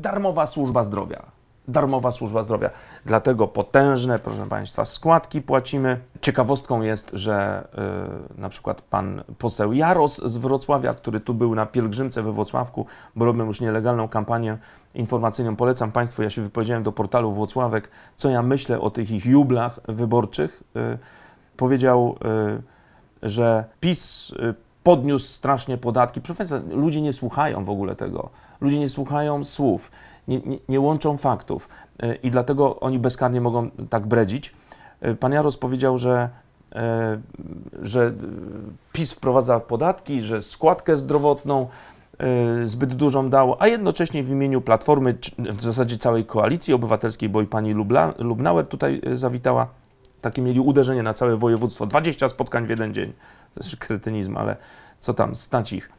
darmowa służba zdrowia. Darmowa służba zdrowia. Dlatego potężne, proszę Państwa, składki płacimy. Ciekawostką jest, że yy, na przykład pan poseł Jaros z Wrocławia, który tu był na pielgrzymce we Wrocławku, bo robią już nielegalną kampanię informacyjną. Polecam Państwu, ja się wypowiedziałem do portalu Włocławek, co ja myślę o tych ich jublach wyborczych. Yy, powiedział, yy, że PiS y, podniósł strasznie podatki. Profesor, ludzie nie słuchają w ogóle tego. Ludzie nie słuchają słów, nie, nie, nie łączą faktów e, i dlatego oni bezkarnie mogą tak bredzić. E, pan Jaros powiedział, że e, że PiS wprowadza podatki, że składkę zdrowotną zbyt dużą dał, a jednocześnie w imieniu Platformy, w zasadzie całej koalicji obywatelskiej, bo i pani Lubla, Lubnauer tutaj zawitała, takie mieli uderzenie na całe województwo. 20 spotkań w jeden dzień. To jest kretynizm, ale co tam, stać ich.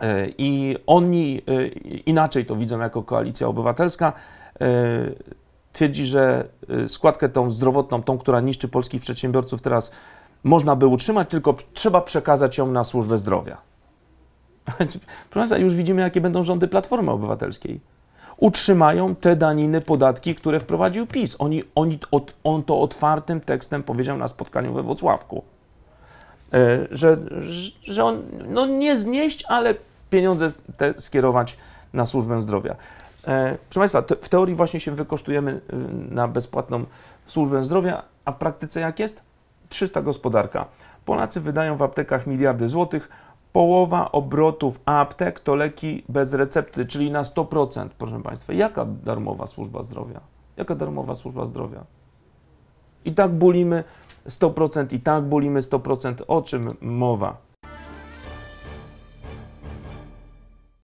E, I oni e, inaczej to widzą jako koalicja obywatelska. E, twierdzi, że składkę tą zdrowotną, tą, która niszczy polskich przedsiębiorców teraz, można by utrzymać, tylko trzeba przekazać ją na służbę zdrowia. Proszę Państwa, już widzimy, jakie będą rządy Platformy Obywatelskiej utrzymają te daniny, podatki, które wprowadził PiS. Oni, oni, on to otwartym tekstem powiedział na spotkaniu we Wrocławku. E, że, że on, no nie znieść, ale pieniądze te skierować na służbę zdrowia. E, proszę Państwa, te, w teorii właśnie się wykosztujemy y, na bezpłatną służbę zdrowia, a w praktyce jak jest? 300 gospodarka. Polacy wydają w aptekach miliardy złotych, połowa obrotów aptek to leki bez recepty, czyli na 100%, proszę Państwa. Jaka darmowa służba zdrowia? Jaka darmowa służba zdrowia? I tak bulimy 100%, i tak bulimy 100%. O czym mowa?